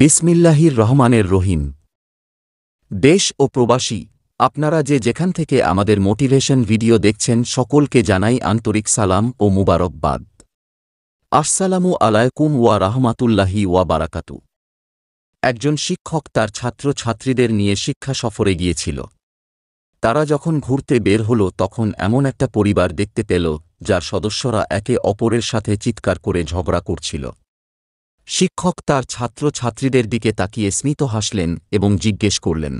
বিসমিল্লাহির রহমানের রহিম দেশ ও প্রবাসী আপনারা যে যেখান থেকে আমাদের মোটিভেশন ভিডিও দেখছেন সকলকে জানাই আন্তরিক সালাম ও মুবারকবাদ আসসালামু আলায়কুম ওয়া রাহমাতুল্লাহি ওয়া বারাকাতু একজন শিক্ষক তার ছাত্র ছাত্রীদের নিয়ে শিক্ষা সফরে গিয়েছিল তারা যখন ঘুরতে বের হল তখন এমন একটা পরিবার দেখতে পেল যার সদস্যরা একে অপরের সাথে চিৎকার করে ঝগড়া করছিল শিক্ষক তার ছাত্র ছাত্রীদের দিকে তাকিয়ে স্মিত হাসলেন এবং জিজ্ঞেস করলেন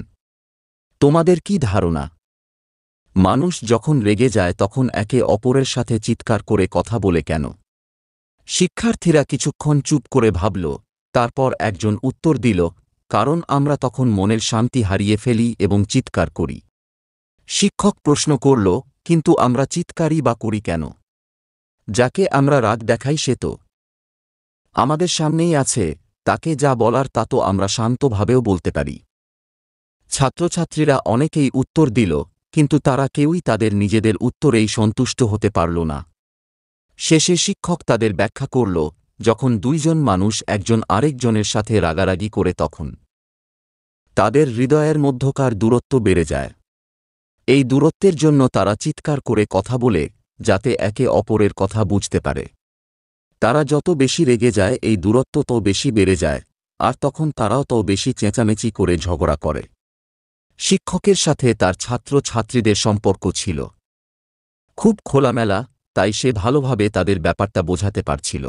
তোমাদের কি ধারণা মানুষ যখন রেগে যায় তখন একে অপরের সাথে চিৎকার করে কথা বলে কেন শিক্ষার্থীরা কিছুক্ষণ চুপ করে ভাবল তারপর একজন উত্তর দিল কারণ আমরা তখন মনের শান্তি হারিয়ে ফেলি এবং চিৎকার করি শিক্ষক প্রশ্ন করল কিন্তু আমরা চিৎকারই বা করি কেন যাকে আমরা রাগ দেখাই সে তো আমাদের সামনেই আছে তাকে যা বলার তা তো আমরা শান্তভাবেও বলতে পারি ছাত্রছাত্রীরা অনেকেই উত্তর দিল কিন্তু তারা কেউই তাদের নিজেদের উত্তরেই সন্তুষ্ট হতে পারল না শেষে শিক্ষক তাদের ব্যাখ্যা করল যখন দুইজন মানুষ একজন আরেকজনের সাথে রাগারাগি করে তখন তাদের হৃদয়ের মধ্যকার দূরত্ব বেড়ে যায় এই দূরত্বের জন্য তারা চিৎকার করে কথা বলে যাতে একে অপরের কথা বুঝতে পারে তারা যত বেশি রেগে যায় এই দূরত্ব তো বেশি বেড়ে যায় আর তখন তারাও তো বেশি চেঁচামেচি করে ঝগড়া করে শিক্ষকের সাথে তার ছাত্র ছাত্রীদের সম্পর্ক ছিল খুব খোলামেলা তাই সে ভালোভাবে তাদের ব্যাপারটা বোঝাতে পারছিল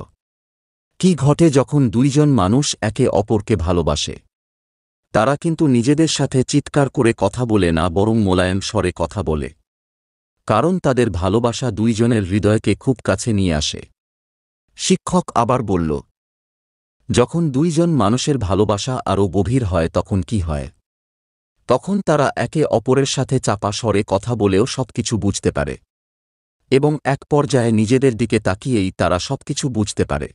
কি ঘটে যখন দুইজন মানুষ একে অপরকে ভালোবাসে তারা কিন্তু নিজেদের সাথে চিৎকার করে কথা বলে না বরং মোলায়েম স্বরে কথা বলে কারণ তাদের ভালোবাসা দুইজনের হৃদয়কে খুব কাছে নিয়ে আসে শিক্ষক আবার বলল যখন দুইজন মানুষের ভালোবাসা আরও গভীর হয় তখন কি হয় তখন তারা একে অপরের সাথে চাপা স্বরে কথা বলেও সবকিছু বুঝতে পারে এবং এক পর্যায়ে নিজেদের দিকে তাকিয়েই তারা সবকিছু বুঝতে পারে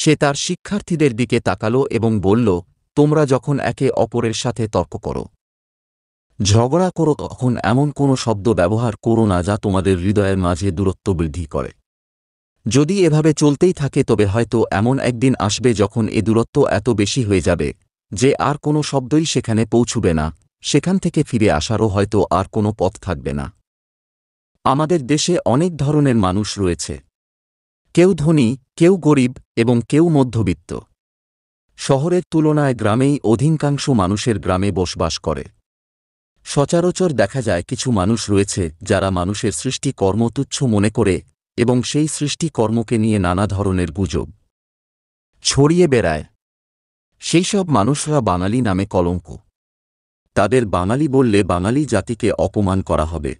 সে তার শিক্ষার্থীদের দিকে তাকালো এবং বলল তোমরা যখন একে অপরের সাথে তর্ক করো ঝগড়া করো তখন এমন কোনো শব্দ ব্যবহার করো না যা তোমাদের হৃদয়ের মাঝে দূরত্ব বৃদ্ধি করে যদি এভাবে চলতেই থাকে তবে হয়তো এমন একদিন আসবে যখন এ দূরত্ব এত বেশি হয়ে যাবে যে আর কোনো শব্দই সেখানে পৌঁছবে না সেখান থেকে ফিরে আসারও হয়তো আর কোনো পথ থাকবে না আমাদের দেশে অনেক ধরনের মানুষ রয়েছে কেউ ধনী কেউ গরিব এবং কেউ মধ্যবিত্ত শহরের তুলনায় গ্রামেই অধিকাংশ মানুষের গ্রামে বসবাস করে সচরাচর দেখা যায় কিছু মানুষ রয়েছে যারা মানুষের সৃষ্টি কর্মতুচ্ছ মনে করে এবং সেই সৃষ্টি কর্মকে নিয়ে নানা ধরনের গুজব ছড়িয়ে বেড়ায় সেই সব মানুষরা বাঙালি নামে কলঙ্ক তাদের বাঙালি বললে বাঙালি জাতিকে অপমান করা হবে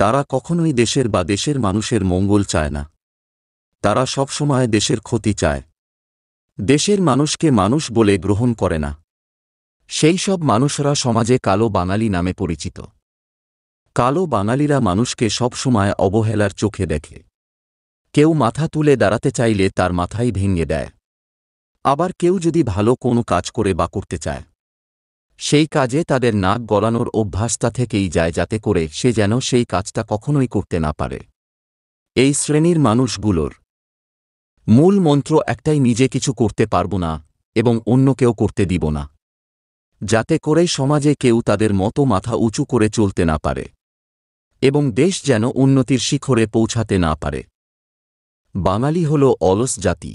তারা কখনোই দেশের বা দেশের মানুষের মঙ্গল চায় না তারা সবসময় দেশের ক্ষতি চায় দেশের মানুষকে মানুষ বলে গ্রহণ করে না সেই সব মানুষরা সমাজে কালো বাঙালি নামে পরিচিত কালো বাঙালিরা মানুষকে সব সময় অবহেলার চোখে দেখে কেউ মাথা তুলে দাঁড়াতে চাইলে তার মাথাই ভেঙে দেয় আবার কেউ যদি ভালো কোনো কাজ করে বা করতে চায় সেই কাজে তাদের নাক গলানোর অভ্যাসটা থেকেই যায় যাতে করে সে যেন সেই কাজটা কখনোই করতে না পারে এই শ্রেণীর মানুষগুলোর মূল মন্ত্র একটাই নিজে কিছু করতে পারব না এবং অন্য কেউ করতে দিব না যাতে করে সমাজে কেউ তাদের মতো মাথা উঁচু করে চলতে না পারে এবং দেশ যেন উন্নতির শিখরে পৌঁছাতে না পারে বাঙালি হল অলস জাতি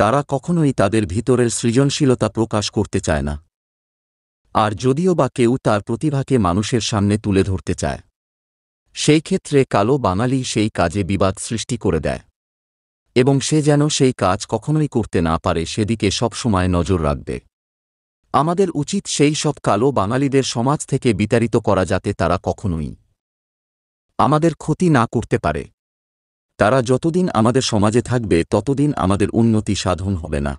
তারা কখনোই তাদের ভিতরের সৃজনশীলতা প্রকাশ করতে চায় না আর যদিও বা কেউ তার প্রতিভাকে মানুষের সামনে তুলে ধরতে চায় সেই ক্ষেত্রে কালো বাঙালি সেই কাজে বিবাদ সৃষ্টি করে দেয় এবং সে যেন সেই কাজ কখনোই করতে না পারে সেদিকে সবসময় নজর রাখবে আমাদের উচিত সেই সব কালো বাঙালিদের সমাজ থেকে বিতাড়িত করা যাতে তারা কখনোই আমাদের ক্ষতি না করতে পারে তারা যতদিন আমাদের সমাজে থাকবে ততদিন আমাদের উন্নতি সাধন হবে না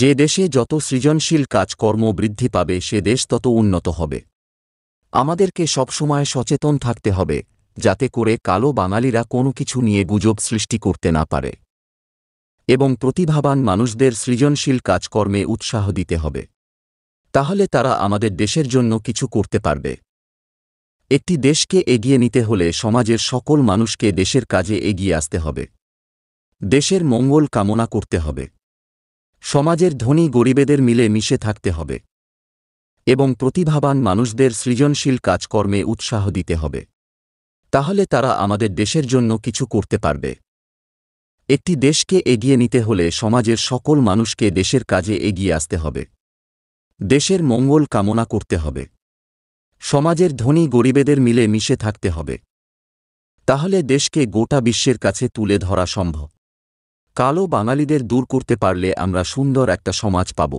যে দেশে যত সৃজনশীল কাজকর্ম বৃদ্ধি পাবে সে দেশ তত উন্নত হবে আমাদেরকে সবসময় সচেতন থাকতে হবে যাতে করে কালো বাঙালিরা কোনো কিছু নিয়ে গুজব সৃষ্টি করতে না পারে এবং প্রতিভাবান মানুষদের সৃজনশীল কাজকর্মে উৎসাহ দিতে হবে তাহলে তারা আমাদের দেশের জন্য কিছু করতে পারবে একটি দেশকে এগিয়ে নিতে হলে সমাজের সকল মানুষকে দেশের কাজে এগিয়ে আসতে হবে দেশের মঙ্গল কামনা করতে হবে সমাজের ধনী গরিবেদের মিলে মিশে থাকতে হবে এবং প্রতিভাবান মানুষদের সৃজনশীল কাজকর্মে উৎসাহ দিতে হবে তাহলে তারা আমাদের দেশের জন্য কিছু করতে পারবে একটি দেশকে এগিয়ে নিতে হলে সমাজের সকল মানুষকে দেশের কাজে এগিয়ে আসতে হবে দেশের মঙ্গল কামনা করতে হবে সমাজের ধনী গরিবেদের মিলে মিশে থাকতে হবে তাহলে দেশকে গোটা বিশ্বের কাছে তুলে ধরা সম্ভব কালো বাঙালিদের দূর করতে পারলে আমরা সুন্দর একটা সমাজ পাব